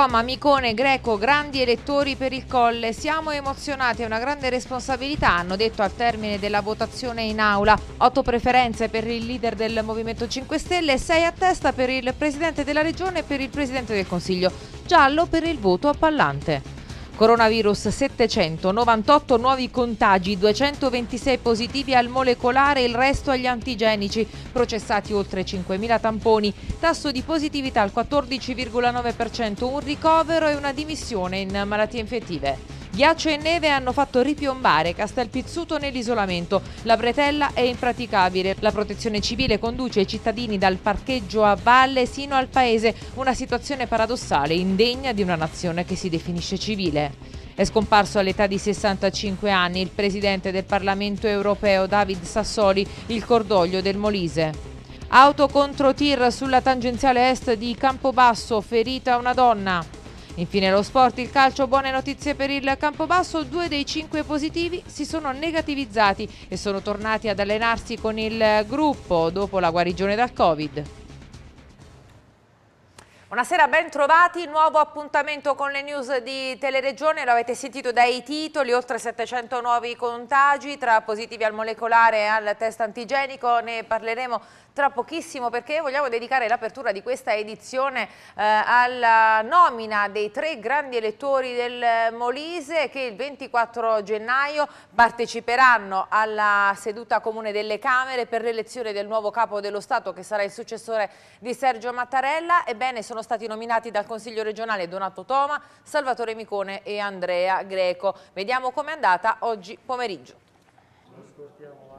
Toma, Micone, Greco, grandi elettori per il Colle. Siamo emozionati, è una grande responsabilità, hanno detto al termine della votazione in aula. Otto preferenze per il leader del Movimento 5 Stelle e sei a testa per il Presidente della Regione e per il Presidente del Consiglio. Giallo per il voto appallante. Coronavirus 798 nuovi contagi, 226 positivi al molecolare, il resto agli antigenici, processati oltre 5.000 tamponi, tasso di positività al 14,9%, un ricovero e una dimissione in malattie infettive. Ghiaccio e neve hanno fatto ripiombare Castelpizzuto nell'isolamento. La bretella è impraticabile. La protezione civile conduce i cittadini dal parcheggio a valle sino al paese, una situazione paradossale, indegna di una nazione che si definisce civile. È scomparso all'età di 65 anni il presidente del Parlamento europeo David Sassoli, il cordoglio del Molise. Auto contro tir sulla tangenziale est di Campobasso, ferita una donna. Infine lo sport, il calcio, buone notizie per il Campobasso, due dei cinque positivi si sono negativizzati e sono tornati ad allenarsi con il gruppo dopo la guarigione dal Covid. Buonasera, ben trovati. Nuovo appuntamento con le news di Teleregione. Lo avete sentito dai titoli: oltre 700 nuovi contagi tra positivi al molecolare e al test antigenico. Ne parleremo tra pochissimo perché vogliamo dedicare l'apertura di questa edizione eh, alla nomina dei tre grandi elettori del Molise che il 24 gennaio parteciperanno alla seduta comune delle Camere per l'elezione del nuovo capo dello Stato che sarà il successore di Sergio Mattarella. Ebbene, sono sono stati nominati dal Consiglio regionale Donato Toma, Salvatore Micone e Andrea Greco. Vediamo com'è andata oggi pomeriggio.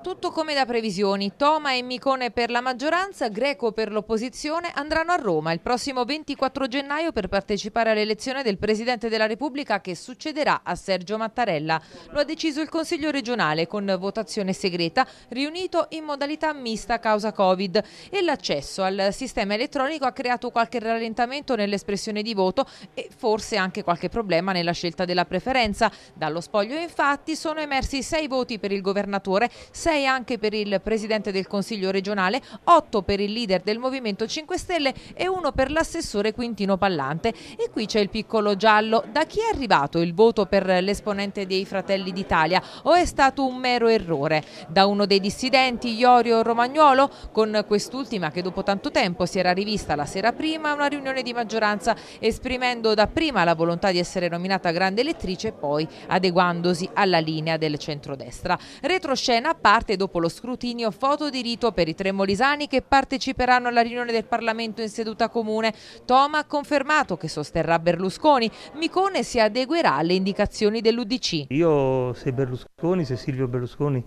Tutto come da previsioni, Toma e Micone per la maggioranza, Greco per l'opposizione andranno a Roma il prossimo 24 gennaio per partecipare all'elezione del Presidente della Repubblica che succederà a Sergio Mattarella. Lo ha deciso il Consiglio regionale con votazione segreta riunito in modalità mista causa Covid e l'accesso al sistema elettronico ha creato qualche rallentamento nell'espressione di voto e forse anche qualche problema nella scelta della preferenza. Dallo spoglio infatti sono emersi sei voti per il governatore, sei 6 anche per il Presidente del Consiglio regionale, 8 per il leader del Movimento 5 Stelle e 1 per l'assessore Quintino Pallante. E qui c'è il piccolo giallo. Da chi è arrivato il voto per l'esponente dei Fratelli d'Italia o è stato un mero errore? Da uno dei dissidenti, Iorio Romagnuolo, con quest'ultima che dopo tanto tempo si era rivista la sera prima a una riunione di maggioranza esprimendo dapprima la volontà di essere nominata grande elettrice e poi adeguandosi alla linea del centrodestra. Retroscena parte parte dopo lo scrutinio foto di rito per i tre molisani che parteciperanno alla riunione del Parlamento in seduta comune. Toma ha confermato che sosterrà Berlusconi, Micone si adeguerà alle indicazioni dell'Udc. Io se Berlusconi, se Silvio Berlusconi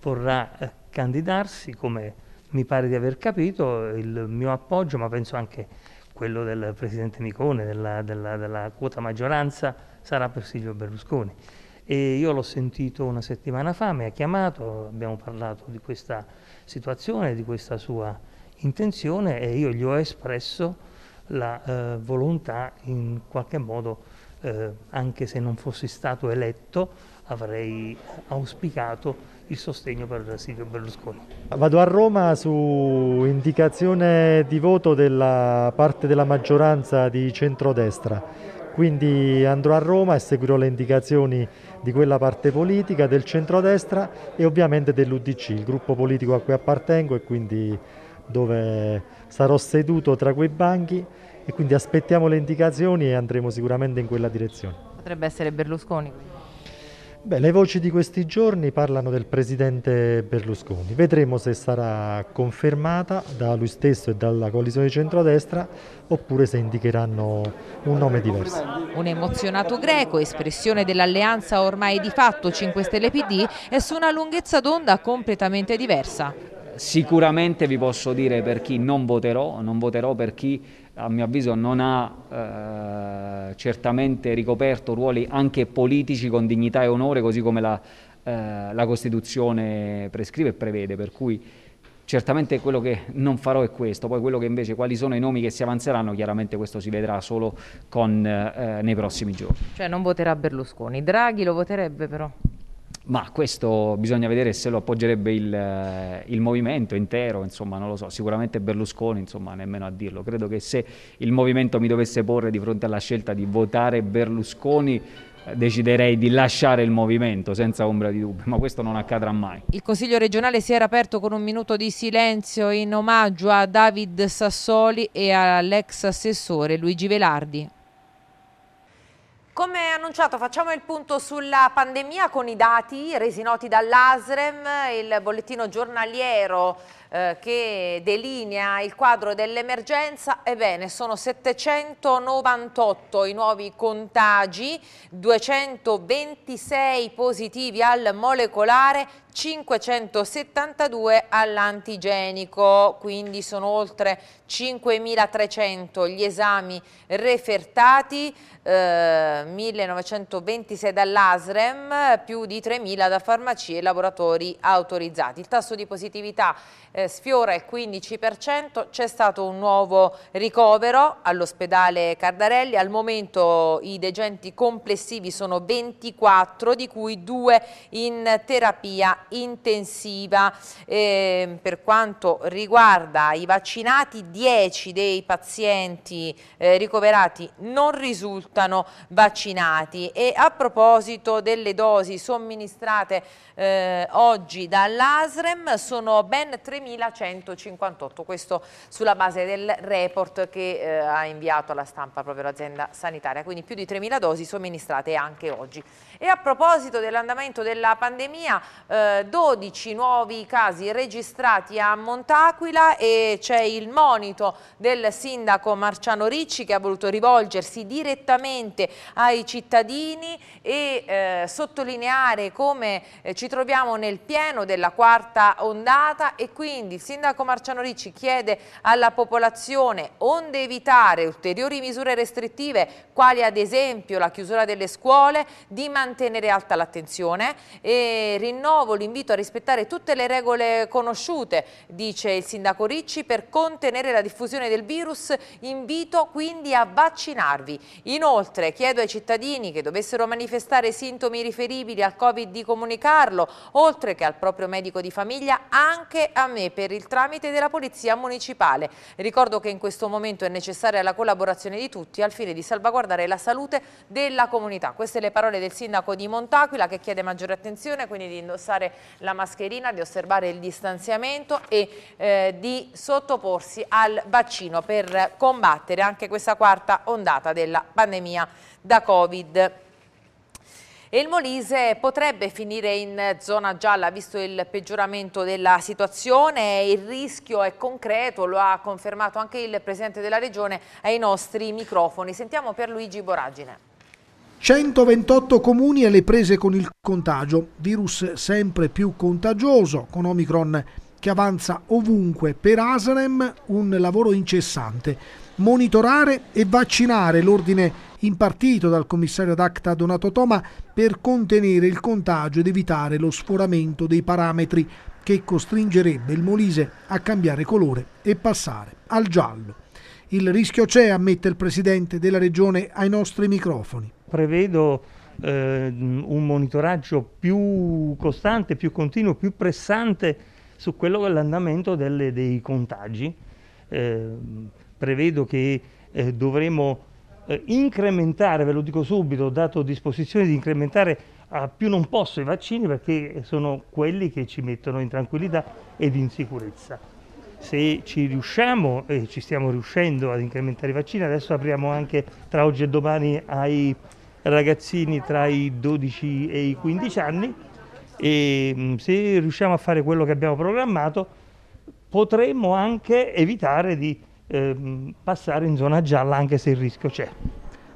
vorrà eh, candidarsi, come mi pare di aver capito, il mio appoggio, ma penso anche quello del Presidente Micone, della, della, della quota maggioranza, sarà per Silvio Berlusconi e io l'ho sentito una settimana fa, mi ha chiamato, abbiamo parlato di questa situazione, di questa sua intenzione e io gli ho espresso la eh, volontà in qualche modo, eh, anche se non fossi stato eletto, avrei auspicato il sostegno per Silvio Berlusconi. Vado a Roma su indicazione di voto della parte della maggioranza di centrodestra. Quindi andrò a Roma e seguirò le indicazioni di quella parte politica, del centrodestra e ovviamente dell'Udc, il gruppo politico a cui appartengo e quindi dove sarò seduto tra quei banchi e quindi aspettiamo le indicazioni e andremo sicuramente in quella direzione. Potrebbe essere Berlusconi? Quindi. Beh, le voci di questi giorni parlano del presidente Berlusconi. Vedremo se sarà confermata da lui stesso e dalla coalizione di centrodestra oppure se indicheranno un nome diverso. Un emozionato greco, espressione dell'alleanza ormai di fatto 5 Stelle PD, è su una lunghezza d'onda completamente diversa. Sicuramente vi posso dire per chi non voterò, non voterò per chi a mio avviso non ha eh, certamente ricoperto ruoli anche politici con dignità e onore così come la, eh, la, Costituzione prescrive e prevede, per cui certamente quello che non farò è questo, poi quello che invece quali sono i nomi che si avanzeranno chiaramente questo si vedrà solo con, eh, nei prossimi giorni. Cioè non voterà Berlusconi, Draghi lo voterebbe però? ma questo bisogna vedere se lo appoggerebbe il, eh, il, movimento intero, insomma, non lo so, sicuramente Berlusconi, insomma, nemmeno a dirlo. Credo che se il movimento mi dovesse porre di fronte alla scelta di votare Berlusconi, eh, deciderei di lasciare il movimento senza ombra di dubbio, ma questo non accadrà mai. Il Consiglio regionale si era aperto con un minuto di silenzio in omaggio a David Sassoli e all'ex assessore Luigi Velardi. Come annunciato facciamo il punto sulla pandemia con i dati resi noti dall'ASREM, il bollettino giornaliero eh, che delinea il quadro dell'emergenza, ebbene sono 798 i nuovi contagi, 226 positivi al molecolare, 572 all'antigenico, quindi sono oltre 5.300 gli esami refertati, eh, 1.926 dall'ASREM, più di 3.000 da farmacie e laboratori autorizzati. Il tasso di positività eh, eh, sfiora il 15%, c'è stato un nuovo ricovero all'ospedale Cardarelli, al momento i degenti complessivi sono 24, di cui 2 in terapia intensiva. Eh, per quanto riguarda i vaccinati, 10 dei pazienti eh, ricoverati non risultano vaccinati e a proposito delle dosi somministrate eh, oggi dall'ASREM sono ben 3 milioni 6.158, questo sulla base del report che eh, ha inviato alla stampa proprio l'azienda sanitaria, quindi più di 3.000 dosi somministrate anche oggi. E a proposito dell'andamento della pandemia, eh, 12 nuovi casi registrati a Montaquila e c'è il monito del sindaco Marciano Ricci che ha voluto rivolgersi direttamente ai cittadini e eh, sottolineare come eh, ci troviamo nel pieno della quarta ondata e quindi quindi il sindaco Marciano Ricci chiede alla popolazione, onde evitare ulteriori misure restrittive, quali ad esempio la chiusura delle scuole, di mantenere alta l'attenzione e rinnovo l'invito a rispettare tutte le regole conosciute, dice il sindaco Ricci, per contenere la diffusione del virus, invito quindi a vaccinarvi. Inoltre chiedo ai cittadini che dovessero manifestare sintomi riferibili al Covid di comunicarlo, oltre che al proprio medico di famiglia, anche a me per il tramite della Polizia Municipale. Ricordo che in questo momento è necessaria la collaborazione di tutti al fine di salvaguardare la salute della comunità. Queste le parole del sindaco di Montaquila che chiede maggiore attenzione, quindi di indossare la mascherina, di osservare il distanziamento e eh, di sottoporsi al vaccino per combattere anche questa quarta ondata della pandemia da Covid. E il Molise potrebbe finire in zona gialla visto il peggioramento della situazione, il rischio è concreto, lo ha confermato anche il Presidente della Regione ai nostri microfoni. Sentiamo per Luigi Boragine. 128 comuni alle prese con il contagio, virus sempre più contagioso con Omicron che avanza ovunque. Per Asrem un lavoro incessante monitorare e vaccinare l'ordine impartito dal commissario d'ACTA Donato Toma per contenere il contagio ed evitare lo sforamento dei parametri che costringerebbe il Molise a cambiare colore e passare al giallo. Il rischio c'è, ammette il presidente della regione ai nostri microfoni. Prevedo eh, un monitoraggio più costante, più continuo, più pressante su quello che è l'andamento dei contagi. Eh, prevedo che eh, dovremo eh, incrementare, ve lo dico subito, ho dato disposizione di incrementare a più non posso i vaccini perché sono quelli che ci mettono in tranquillità ed in sicurezza. Se ci riusciamo e ci stiamo riuscendo ad incrementare i vaccini, adesso apriamo anche tra oggi e domani ai ragazzini tra i 12 e i 15 anni e mm, se riusciamo a fare quello che abbiamo programmato potremmo anche evitare di Ehm, passare in zona gialla anche se il rischio c'è.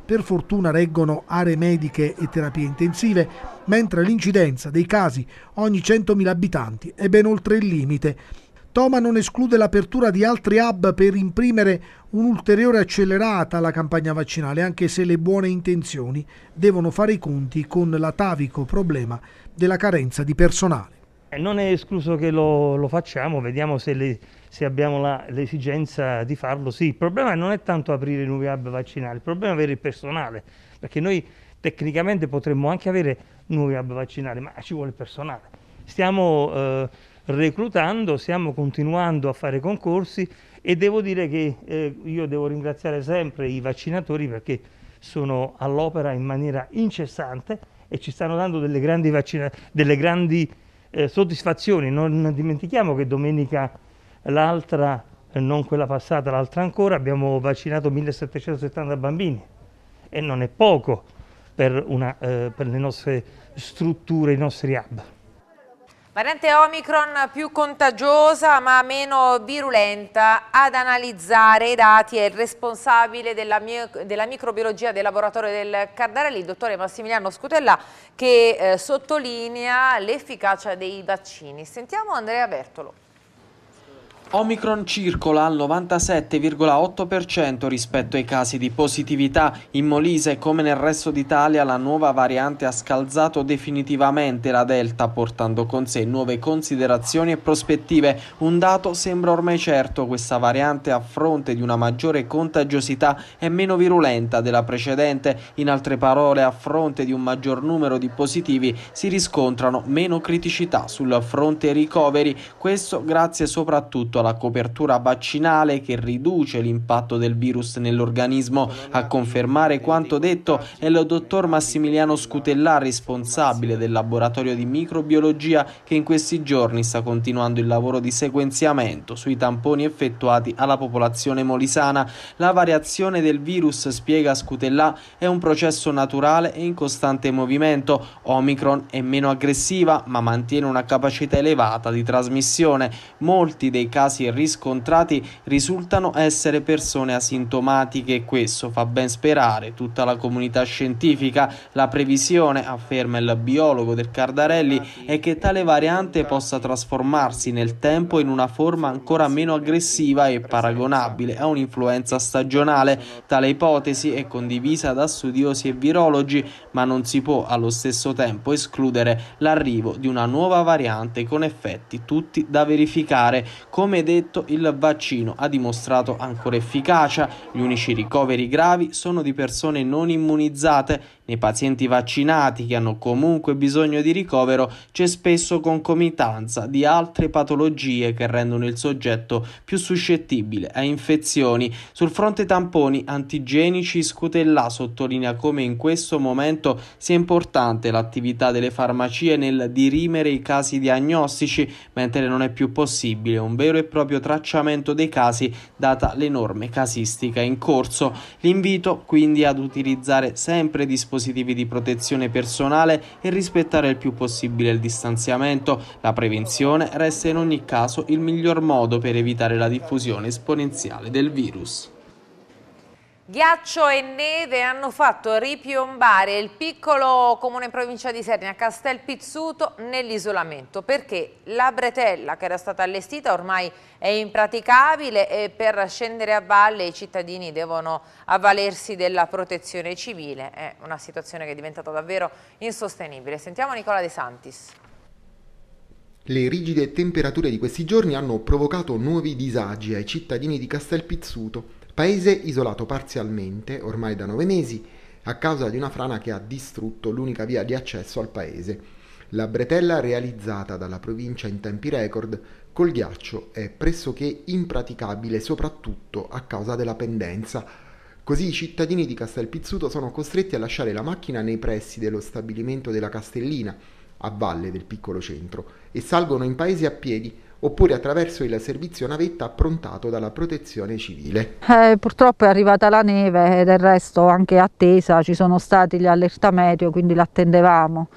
Per fortuna reggono aree mediche e terapie intensive, mentre l'incidenza dei casi ogni 100.000 abitanti è ben oltre il limite. Toma non esclude l'apertura di altri hub per imprimere un'ulteriore accelerata alla campagna vaccinale, anche se le buone intenzioni devono fare i conti con l'atavico problema della carenza di personale non è escluso che lo, lo facciamo, vediamo se, le, se abbiamo la, l'esigenza di farlo. Sì, il problema non è tanto aprire nuovi hub vaccinali, il problema è avere il personale, perché noi tecnicamente potremmo anche avere nuovi hub vaccinali, ma ci vuole personale. Stiamo eh, reclutando, stiamo continuando a fare concorsi e devo dire che eh, io devo ringraziare sempre i vaccinatori perché sono all'opera in maniera incessante e ci stanno dando delle grandi, vaccinazioni, delle grandi eh, soddisfazioni. Non dimentichiamo che domenica l'altra, eh, non quella passata, l'altra ancora, abbiamo vaccinato 1770 bambini e non è poco per, una, eh, per le nostre strutture, i nostri hub. Variante Omicron più contagiosa ma meno virulenta, ad analizzare i dati è il responsabile della, mio, della microbiologia del laboratorio del Cardarelli, il dottore Massimiliano Scutella, che eh, sottolinea l'efficacia dei vaccini. Sentiamo Andrea Bertolo. Omicron circola al 97,8% rispetto ai casi di positività. In Molise, come nel resto d'Italia, la nuova variante ha scalzato definitivamente la Delta, portando con sé nuove considerazioni e prospettive. Un dato sembra ormai certo, questa variante a fronte di una maggiore contagiosità è meno virulenta della precedente. In altre parole, a fronte di un maggior numero di positivi si riscontrano meno criticità sul fronte ricoveri. Questo grazie soprattutto alla la copertura vaccinale che riduce l'impatto del virus nell'organismo. A confermare quanto detto è il dottor Massimiliano Scutellà, responsabile del laboratorio di microbiologia che in questi giorni sta continuando il lavoro di sequenziamento sui tamponi effettuati alla popolazione molisana. La variazione del virus, spiega Scutellà, è un processo naturale e in costante movimento. Omicron è meno aggressiva ma mantiene una capacità elevata di trasmissione. Molti dei casi casi riscontrati risultano essere persone asintomatiche e questo fa ben sperare tutta la comunità scientifica. La previsione, afferma il biologo del Cardarelli, è che tale variante possa trasformarsi nel tempo in una forma ancora meno aggressiva e paragonabile a un'influenza stagionale. Tale ipotesi è condivisa da studiosi e virologi, ma non si può allo stesso tempo escludere l'arrivo di una nuova variante con effetti tutti da verificare come come detto, il vaccino ha dimostrato ancora efficacia, gli unici ricoveri gravi sono di persone non immunizzate, nei pazienti vaccinati che hanno comunque bisogno di ricovero c'è spesso concomitanza di altre patologie che rendono il soggetto più suscettibile a infezioni. Sul fronte tamponi antigenici Scutella sottolinea come in questo momento sia importante l'attività delle farmacie nel dirimere i casi diagnostici, mentre non è più possibile un vero e e proprio tracciamento dei casi, data l'enorme casistica in corso. L'invito quindi ad utilizzare sempre dispositivi di protezione personale e rispettare il più possibile il distanziamento. La prevenzione resta in ogni caso il miglior modo per evitare la diffusione esponenziale del virus. Ghiaccio e neve hanno fatto ripiombare il piccolo comune in provincia di Sernia, Castel Pizzuto, nell'isolamento perché la bretella che era stata allestita ormai è impraticabile e per scendere a valle i cittadini devono avvalersi della protezione civile. È una situazione che è diventata davvero insostenibile. Sentiamo Nicola De Santis. Le rigide temperature di questi giorni hanno provocato nuovi disagi ai cittadini di Castel Pizzuto Paese isolato parzialmente, ormai da nove mesi, a causa di una frana che ha distrutto l'unica via di accesso al paese. La bretella realizzata dalla provincia in tempi record col ghiaccio è pressoché impraticabile soprattutto a causa della pendenza. Così i cittadini di Castelpizzuto sono costretti a lasciare la macchina nei pressi dello stabilimento della Castellina, a valle del piccolo centro, e salgono in paese a piedi oppure attraverso il servizio navetta approntato dalla protezione civile. Eh, purtroppo è arrivata la neve e del resto anche attesa, ci sono stati gli allerta meteo quindi l'attendevamo.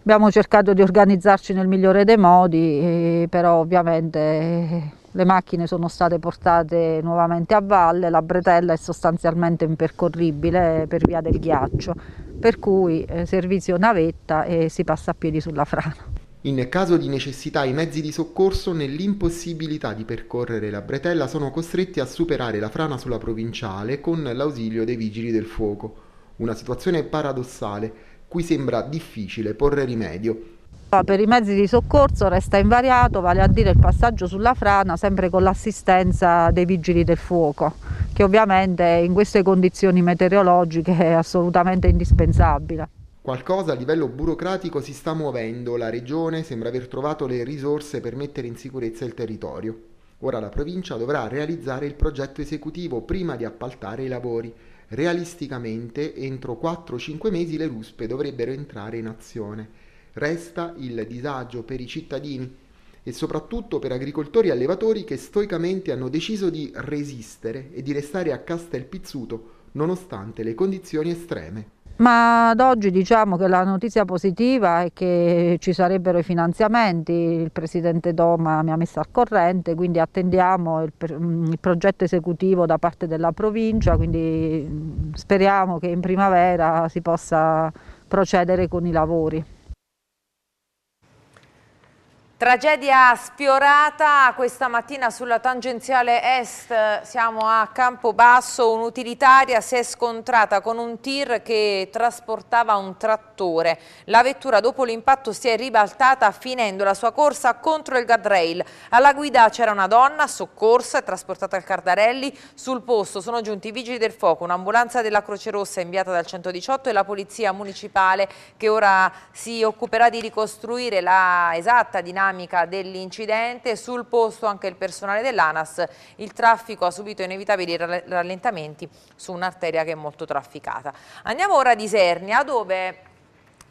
Abbiamo cercato di organizzarci nel migliore dei modi, eh, però ovviamente eh, le macchine sono state portate nuovamente a valle, la bretella è sostanzialmente impercorribile eh, per via del ghiaccio, per cui servizio navetta e si passa a piedi sulla frana. In caso di necessità i mezzi di soccorso nell'impossibilità di percorrere la bretella sono costretti a superare la frana sulla provinciale con l'ausilio dei vigili del fuoco. Una situazione paradossale cui sembra difficile porre rimedio. Ah, per i mezzi di soccorso resta invariato, vale a dire il passaggio sulla frana sempre con l'assistenza dei vigili del fuoco, che ovviamente in queste condizioni meteorologiche è assolutamente indispensabile. Qualcosa a livello burocratico si sta muovendo, la regione sembra aver trovato le risorse per mettere in sicurezza il territorio. Ora la provincia dovrà realizzare il progetto esecutivo prima di appaltare i lavori. Realisticamente entro 4-5 mesi le ruspe dovrebbero entrare in azione. Resta il disagio per i cittadini e soprattutto per agricoltori e allevatori che stoicamente hanno deciso di resistere e di restare a Castelpizzuto nonostante le condizioni estreme. Ma ad oggi diciamo che la notizia positiva è che ci sarebbero i finanziamenti, il Presidente Doma mi ha messo al corrente, quindi attendiamo il, mm, il, progetto esecutivo da parte della provincia, quindi mm, speriamo che in primavera si possa procedere con i lavori. Tragedia sfiorata questa mattina sulla tangenziale est, siamo a Campobasso, un'utilitaria si è scontrata con un tir che trasportava un trattore. La vettura dopo l'impatto si è ribaltata finendo la sua corsa contro il guardrail. Alla guida c'era una donna, soccorsa e trasportata al Cardarelli. Sul posto sono giunti i vigili del fuoco, un'ambulanza della Croce Rossa inviata dal 118 e la polizia municipale che ora si occuperà di ricostruire la esatta dinamica dinamica dell'incidente. Sul posto anche il personale dell'ANAS. Il traffico ha subito inevitabili rallentamenti su un'arteria che è molto trafficata. Andiamo ora a Disernia dove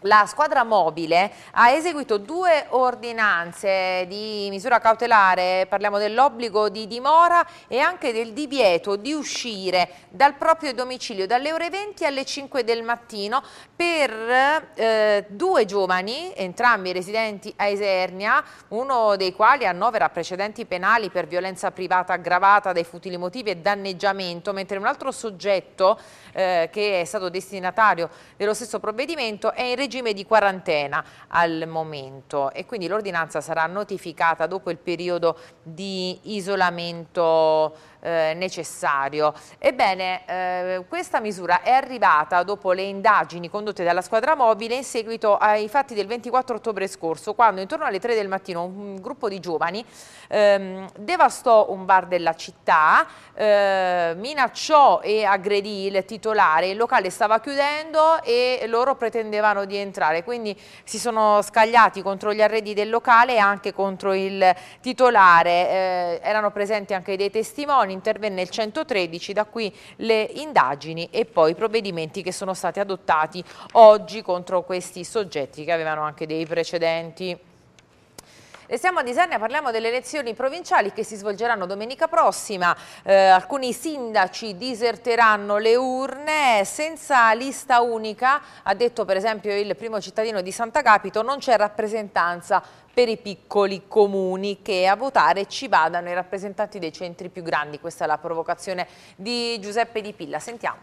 la squadra mobile ha eseguito due ordinanze di misura cautelare, parliamo dell'obbligo di dimora e anche del divieto di uscire dal proprio domicilio dalle ore 20 alle 5 del mattino per eh, due giovani, entrambi residenti a Isernia, uno dei quali annovera precedenti penali per violenza privata aggravata dai futili motivi e danneggiamento, mentre un altro soggetto eh, che è stato destinatario dello stesso provvedimento è in regime regime di quarantena al momento e quindi l'ordinanza sarà notificata dopo il periodo di isolamento eh, necessario. Ebbene, eh, questa misura è arrivata dopo le indagini condotte dalla squadra mobile in seguito ai fatti del 24 ottobre scorso, quando intorno alle 3 del mattino un gruppo di giovani ehm, devastò un bar della città, eh, minacciò e aggredì il titolare, il locale stava chiudendo e loro pretendevano di entrare, quindi si sono scagliati contro gli arredi del locale e anche contro il titolare, eh, erano presenti anche dei testimoni, intervenne il 113, da qui le indagini e poi i provvedimenti che sono stati adottati oggi contro questi soggetti che avevano anche dei precedenti. E siamo a Disernia, parliamo delle elezioni provinciali che si svolgeranno domenica prossima. Eh, alcuni sindaci diserteranno le urne senza lista unica, ha detto per esempio il primo cittadino di Sant'Agapito, non c'è rappresentanza per i piccoli comuni che a votare ci vadano i rappresentanti dei centri più grandi. Questa è la provocazione di Giuseppe Di Pilla. Sentiamo.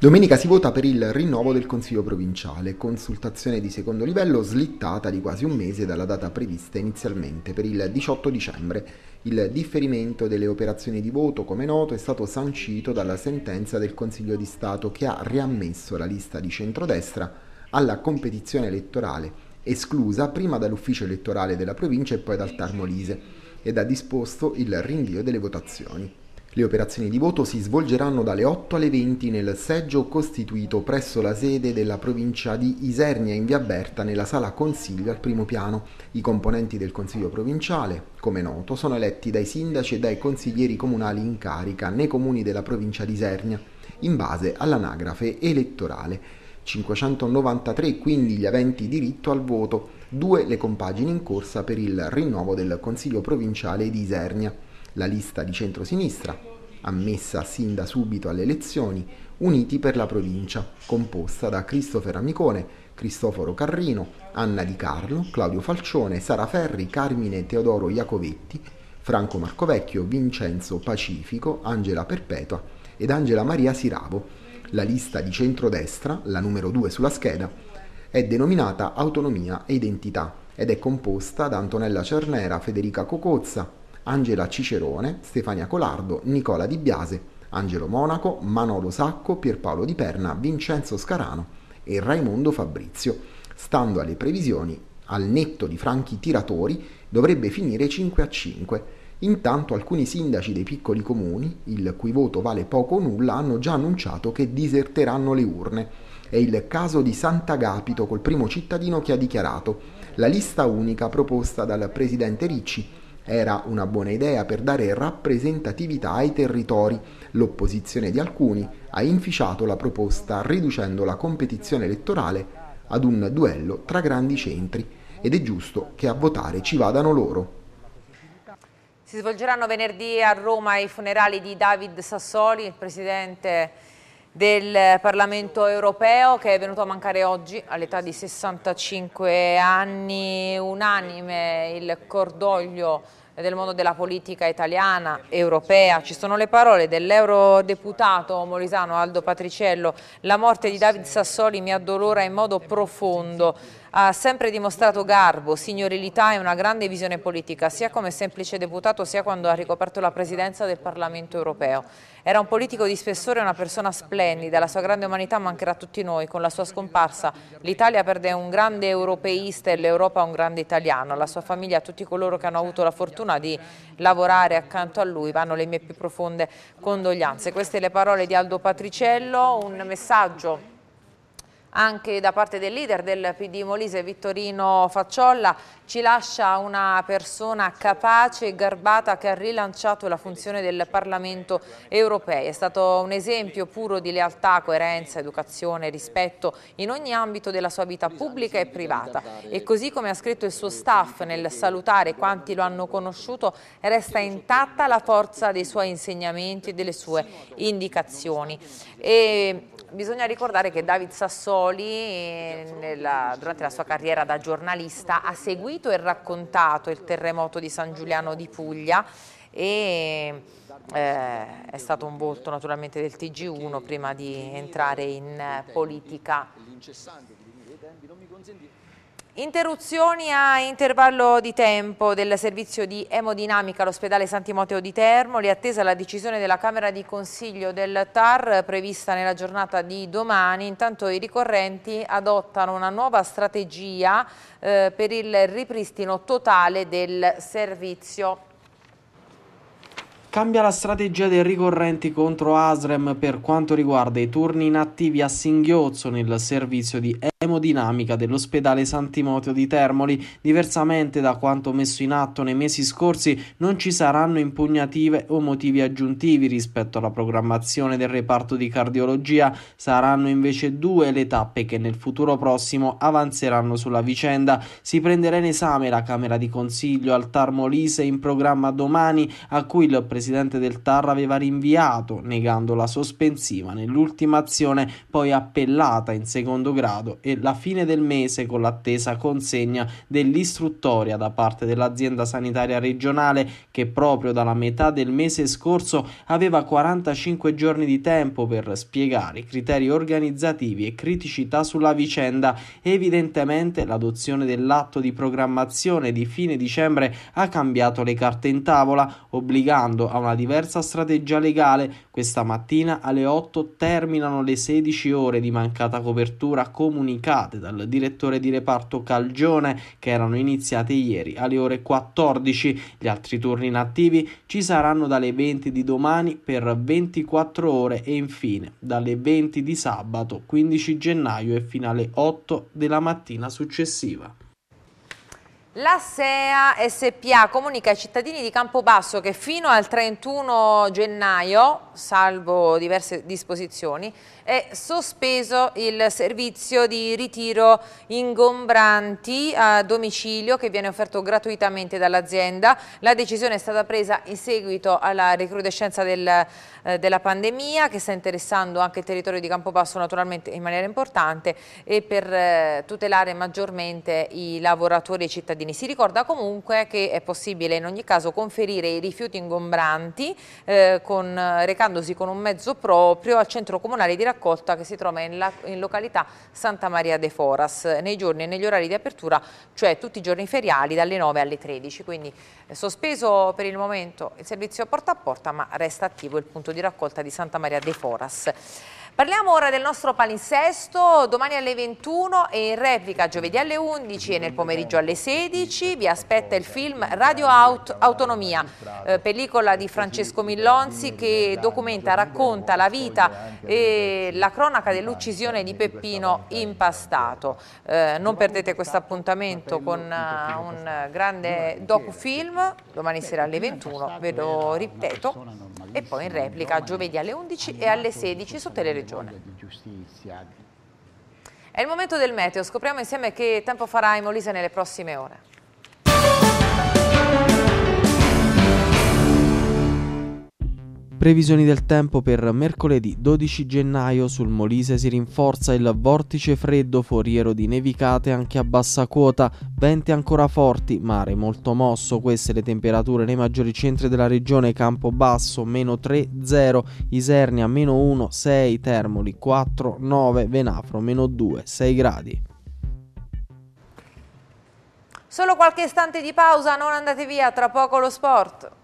Domenica si vota per il rinnovo del Consiglio provinciale, consultazione di secondo livello slittata di quasi un mese dalla data prevista inizialmente per il 18 dicembre. Il differimento delle operazioni di voto, come noto, è stato sancito dalla sentenza del Consiglio di Stato che ha riammesso la lista di centrodestra alla competizione elettorale, esclusa prima dall'ufficio elettorale della provincia e poi dal Tarmolise, ed ha disposto il rinvio delle votazioni. Le operazioni di voto si svolgeranno dalle 8 alle 20 nel seggio costituito presso la sede della provincia di Isernia in via Berta nella sala consiglio al primo piano. I componenti del consiglio provinciale, come noto, sono eletti dai sindaci e dai consiglieri comunali in carica nei comuni della provincia di Isernia, in base all'anagrafe elettorale. 593 quindi gli aventi diritto al voto, due le compagini in corsa per il rinnovo del consiglio provinciale di Isernia la lista di centrosinistra, ammessa sin da subito alle elezioni, Uniti per la provincia, composta da Cristofero Amicone, Cristoforo Carrino, Anna Di Carlo, Claudio Falcione, Sara Ferri, Carmine Teodoro Iacovetti, Franco Marcovecchio, Vincenzo Pacifico, Angela Perpetua ed Angela Maria Siravo. La lista di centrodestra, la numero 2 sulla scheda, è denominata Autonomia e Identità ed è composta da Antonella Cernera, Federica Cocozza, Angela Cicerone, Stefania Colardo, Nicola Di Biase, Angelo Monaco, Manolo Sacco, Pierpaolo Di Perna, Vincenzo Scarano e Raimondo Fabrizio. Stando alle previsioni, al netto di franchi tiratori dovrebbe finire 5 a 5. Intanto alcuni sindaci dei piccoli comuni, il cui voto vale poco o nulla, hanno già annunciato che diserteranno le urne. È il caso di Sant'Agapito col primo cittadino che ha dichiarato la lista unica proposta dal presidente Ricci era una buona idea per dare rappresentatività ai territori. L'opposizione di alcuni ha inficiato la proposta riducendo la competizione elettorale ad un duello tra grandi centri ed è giusto che a votare ci vadano loro. Si svolgeranno venerdì a Roma i funerali di David Sassoli, il presidente del Parlamento europeo che è venuto a mancare oggi all'età di 65 anni, unanime il cordoglio del mondo della politica italiana, europea. Ci sono le parole dell'eurodeputato molisano Aldo Patriciello. La morte di David Sassoli mi addolora in modo profondo. Ha sempre dimostrato garbo, signorilità e una grande visione politica, sia come semplice deputato sia quando ha ricoperto la presidenza del Parlamento europeo. Era un politico di spessore e una persona splendida, la sua grande umanità mancherà a tutti noi. Con la sua scomparsa l'Italia perde un grande europeista e l'Europa un grande italiano. La sua famiglia, e tutti coloro che hanno avuto la fortuna di lavorare accanto a lui, vanno le mie più profonde condoglianze. Queste le parole di Aldo Patriciello, un messaggio anche da parte del leader del PD Molise, Vittorino Facciolla, ci lascia una persona capace e garbata che ha rilanciato la funzione del Parlamento europeo. È stato un esempio puro di lealtà, coerenza, educazione, rispetto in ogni ambito della sua vita pubblica e privata. E così come ha scritto il suo staff nel salutare quanti lo hanno conosciuto, resta intatta la forza dei suoi insegnamenti e delle sue indicazioni. E bisogna ricordare che David Sassoli Poli nella, durante la sua carriera da giornalista ha seguito e raccontato il terremoto di San Giuliano di Puglia e eh, è stato un volto naturalmente del TG1 prima di entrare in eh, politica. Interruzioni a intervallo di tempo del servizio di emodinamica all'ospedale Santimoteo di Termoli, attesa la decisione della Camera di Consiglio del TAR prevista nella giornata di domani. Intanto i ricorrenti adottano una nuova strategia eh, per il ripristino totale del servizio. Cambia la strategia dei ricorrenti contro Asrem per quanto riguarda i turni inattivi a singhiozzo nel servizio di emodinamica dell'ospedale Santimoteo di Termoli. Diversamente da quanto messo in atto nei mesi scorsi, non ci saranno impugnative o motivi aggiuntivi rispetto alla programmazione del reparto di cardiologia. Saranno invece due le tappe che nel futuro prossimo avanzeranno sulla vicenda. Si prenderà in esame la Camera di Consiglio al Tarmolise in programma domani, a cui il Presidente presidente del TAR aveva rinviato, negando la sospensiva nell'ultima azione poi appellata in secondo grado e la fine del mese con l'attesa consegna dell'istruttoria da parte dell'azienda sanitaria regionale che proprio dalla metà del mese scorso aveva 45 giorni di tempo per spiegare i criteri organizzativi e criticità sulla vicenda. Evidentemente l'adozione dell'atto di programmazione di fine dicembre ha cambiato le carte in tavola, obbligando seguito a una diversa strategia legale, questa mattina alle 8 terminano le 16 ore di mancata copertura comunicate dal direttore di reparto Calgione che erano iniziate ieri alle ore 14. Gli altri turni inattivi ci saranno dalle 20 di domani per 24 ore e infine dalle 20 di sabato 15 gennaio e fino alle 8 della mattina successiva. La SEA SPA comunica ai cittadini di Campobasso che fino al 31 gennaio, salvo diverse disposizioni, è sospeso il servizio di ritiro ingombranti a domicilio che viene offerto gratuitamente dall'azienda. La decisione è stata presa in seguito alla recrudescenza del, eh, della pandemia che sta interessando anche il territorio di Campobasso naturalmente in maniera importante e per eh, tutelare maggiormente i lavoratori e i cittadini. Si ricorda comunque che è possibile in ogni caso conferire i rifiuti ingombranti eh, con, recandosi con un mezzo proprio al centro comunale di raccolta raccolta che si trova in, la, in località Santa Maria de Foras nei giorni e negli orari di apertura, cioè tutti i giorni feriali dalle 9 alle 13. Quindi eh, sospeso per il momento il servizio porta a porta ma resta attivo il punto di raccolta di Santa Maria de Foras. Parliamo ora del nostro palinsesto, domani alle 21 e in replica giovedì alle 11 e nel pomeriggio alle 16 vi aspetta il film Radio Out Autonomia, eh, pellicola di Francesco Millonzi che documenta, racconta la vita e la cronaca dell'uccisione di Peppino Impastato. Eh, non perdete questo appuntamento con uh, un grande docufilm, domani sera alle 21, ve lo ripeto e poi in replica giovedì alle 11 e alle 16 su Teleregione. È il momento del meteo, scopriamo insieme che tempo farà in Molise nelle prossime ore. Previsioni del tempo per mercoledì 12 gennaio sul Molise si rinforza il vortice freddo foriero di nevicate anche a bassa quota, venti ancora forti, mare molto mosso, queste le temperature nei maggiori centri della regione, Campobasso meno 3,0, Isernia meno 1,6, Termoli 4,9, Venafro meno 2, 6 gradi. Solo qualche istante di pausa, non andate via, tra poco lo sport.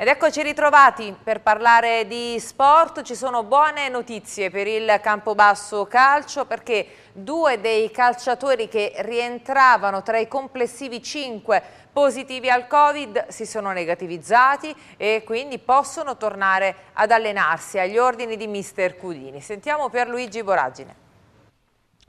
Ed eccoci ritrovati per parlare di sport, ci sono buone notizie per il Campobasso Calcio perché due dei calciatori che rientravano tra i complessivi cinque positivi al Covid si sono negativizzati e quindi possono tornare ad allenarsi agli ordini di mister Cudini. Sentiamo Pierluigi Boragine.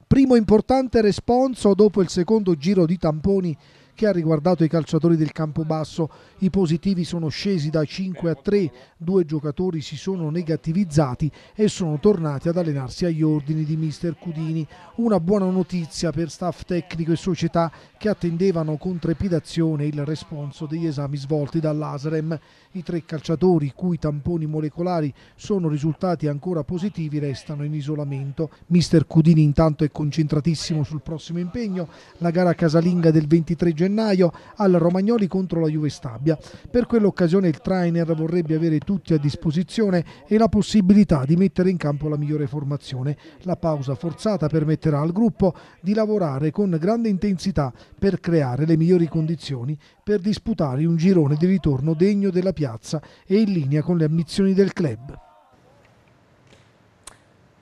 Primo importante responso dopo il secondo giro di tamponi che ha riguardato i calciatori del campo basso. I positivi sono scesi da 5 a 3, due giocatori si sono negativizzati e sono tornati ad allenarsi agli ordini di mister Cudini. Una buona notizia per staff tecnico e società che attendevano con trepidazione il responso degli esami svolti dall'Asrem. I tre calciatori cui tamponi molecolari sono risultati ancora positivi restano in isolamento. Mister Cudini intanto è concentratissimo sul prossimo impegno, la gara casalinga del 23 gennaio gennaio al Romagnoli contro la Juve Stabia. Per quell'occasione il trainer vorrebbe avere tutti a disposizione e la possibilità di mettere in campo la migliore formazione. La pausa forzata permetterà al gruppo di lavorare con grande intensità per creare le migliori condizioni per disputare un girone di ritorno degno della piazza e in linea con le ambizioni del club.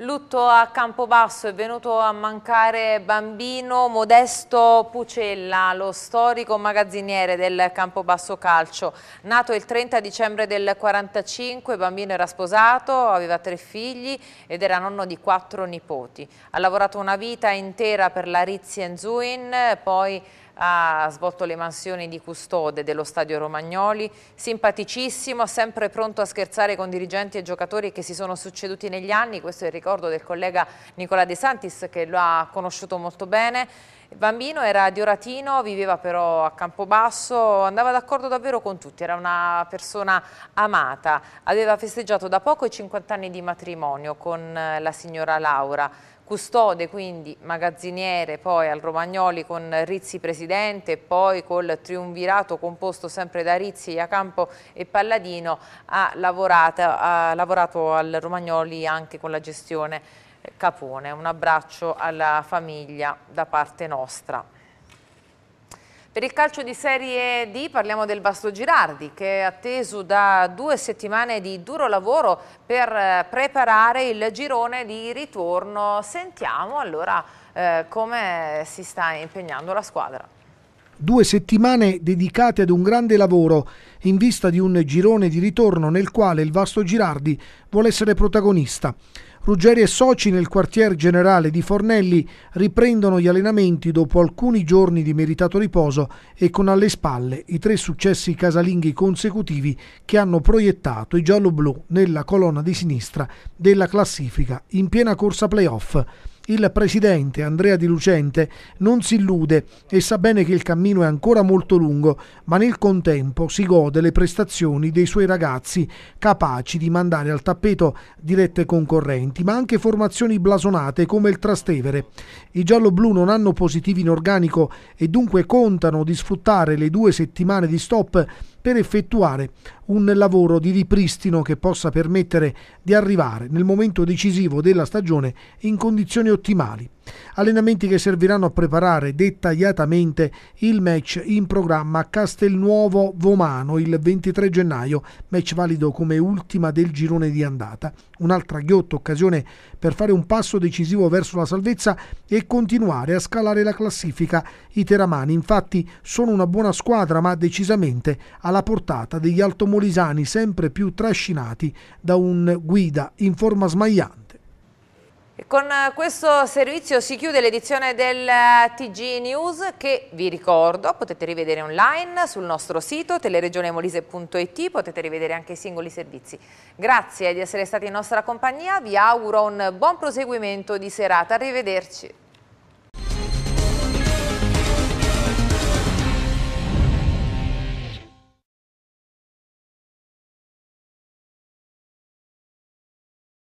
Lutto a Campobasso è venuto a mancare bambino Modesto Pucella, lo storico magazziniere del Campobasso Calcio. Nato il 30 dicembre del 45, bambino era sposato, aveva tre figli ed era nonno di quattro nipoti. Ha lavorato una vita intera per la Rizzi Zuin, poi ha svolto le mansioni di custode dello stadio Romagnoli, simpaticissimo, sempre pronto a scherzare con dirigenti e giocatori che si sono succeduti negli anni, questo è il ricordo del collega Nicola De Santis che lo ha conosciuto molto bene, bambino era di Oratino, viveva però a Campobasso, andava d'accordo davvero con tutti, era una persona amata, aveva festeggiato da poco i 50 anni di matrimonio con eh, la signora Laura, custode quindi magazziniere poi al Romagnoli con Rizzi presidente e poi col triunvirato composto sempre da Rizzi, Iacampo e Palladino ha lavorato, ha lavorato al Romagnoli anche con la gestione Capone. Un abbraccio alla famiglia da parte nostra. Per il calcio di Serie D parliamo del Basto Girardi che è atteso da due settimane di duro lavoro per eh, preparare il girone di ritorno. Sentiamo allora eh, come si sta impegnando la squadra. Due settimane dedicate ad un grande lavoro in vista di un girone di ritorno nel quale il Vasto Girardi vuole essere protagonista. Ruggeri e soci nel quartier generale di Fornelli riprendono gli allenamenti dopo alcuni giorni di meritato riposo e con alle spalle i tre successi casalinghi consecutivi che hanno proiettato i gialloblu nella colonna di sinistra della classifica in piena corsa playoff. Il presidente Andrea Di Lucente non si illude e sa bene che il cammino è ancora molto lungo, ma nel contempo si gode le prestazioni dei suoi ragazzi, capaci di mandare al tappeto dirette concorrenti, ma anche formazioni blasonate come il Trastevere. I gialloblu non hanno positivi in organico e dunque contano di sfruttare le due settimane di stop per effettuare un lavoro di ripristino che possa permettere di arrivare nel momento decisivo della stagione in condizioni ottimali. Allenamenti che serviranno a preparare dettagliatamente il match in programma a Castelnuovo Vomano il 23 gennaio, match valido come ultima del girone di andata. Un'altra ghiotta occasione per fare un passo decisivo verso la salvezza e continuare a scalare la classifica. I teramani infatti sono una buona squadra ma decisamente alla portata degli altomolisani sempre più trascinati da un guida in forma smagliante con eh, questo servizio si chiude l'edizione del eh, TG News che vi ricordo potete rivedere online sul nostro sito teleregionemolise.it, potete rivedere anche i singoli servizi. Grazie di essere stati in nostra compagnia, vi auguro un buon proseguimento di serata, arrivederci.